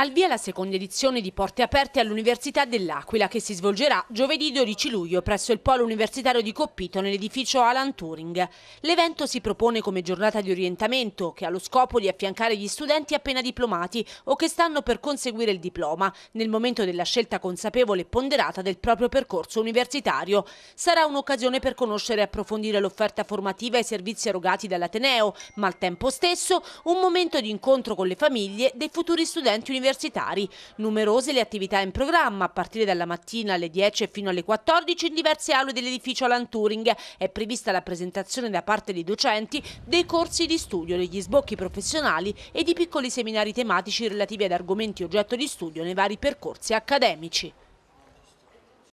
Al via la seconda edizione di Porte Aperte all'Università dell'Aquila che si svolgerà giovedì 12 luglio presso il Polo Universitario di Coppito nell'edificio Alan Turing. L'evento si propone come giornata di orientamento che ha lo scopo di affiancare gli studenti appena diplomati o che stanno per conseguire il diploma nel momento della scelta consapevole e ponderata del proprio percorso universitario. Sarà un'occasione per conoscere e approfondire l'offerta formativa e i servizi erogati dall'Ateneo, ma al tempo stesso un momento di incontro con le famiglie dei futuri studenti universitari universitari. Numerose le attività in programma, a partire dalla mattina alle 10 fino alle 14 in diverse aule dell'edificio Alan Turing. È prevista la presentazione da parte dei docenti dei corsi di studio, degli sbocchi professionali e di piccoli seminari tematici relativi ad argomenti oggetto di studio nei vari percorsi accademici.